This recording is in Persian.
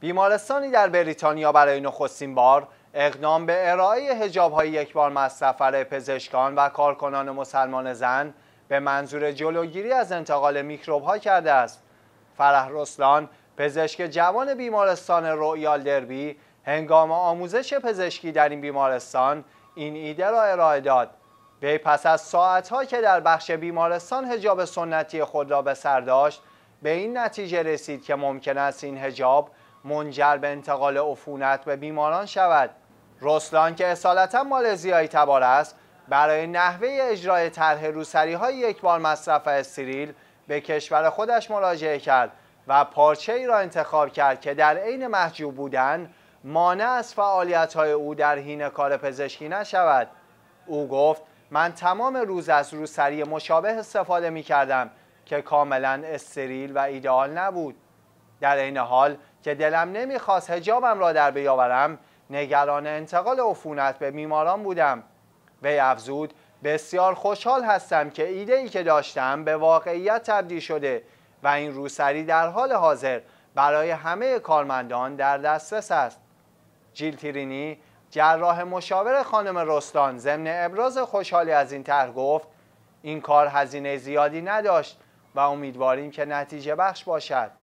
بیمارستانی در بریتانیا برای نخستین بار اقدام به ارائه بار یکبار برای پزشکان و کارکنان مسلمان زن به منظور جلوگیری از انتقال ها کرده است. فرح رسلان پزشک جوان بیمارستان رویال دربی هنگام آموزش پزشکی در این بیمارستان این ایده را ارائه داد. به پس از ساعتها که در بخش بیمارستان هجاب سنتی خود را به سر داشت به این نتیجه رسید که ممکن است این هجاب منجر به انتقال عفونت به بیماران شود رسلان که اصالتا مالزیایی تبار است برای نحوه اجرای طرح روسری های یک بار مصرف استریل به کشور خودش مراجعه کرد و پارچه ای را انتخاب کرد که در عین محجوب بودن مانع از فعالیت های او در حین کار پزشکی نشود او گفت من تمام روز از روسری مشابه استفاده می کردم که کاملا استریل و ایدئال نبود در این حال که دلم نمیخواست هجابم را در بیاورم نگران انتقال عفونت به بیماران بودم وی افزود بسیار خوشحال هستم که ایده ای که داشتم به واقعیت تبدیل شده و این روسری در حال حاضر برای همه کارمندان در دسترس است جیل تیرینی جراح مشاور خانم رستان ضمن ابراز خوشحالی از این طرح گفت این کار هزینه زیادی نداشت و امیدواریم که نتیجه بخش باشد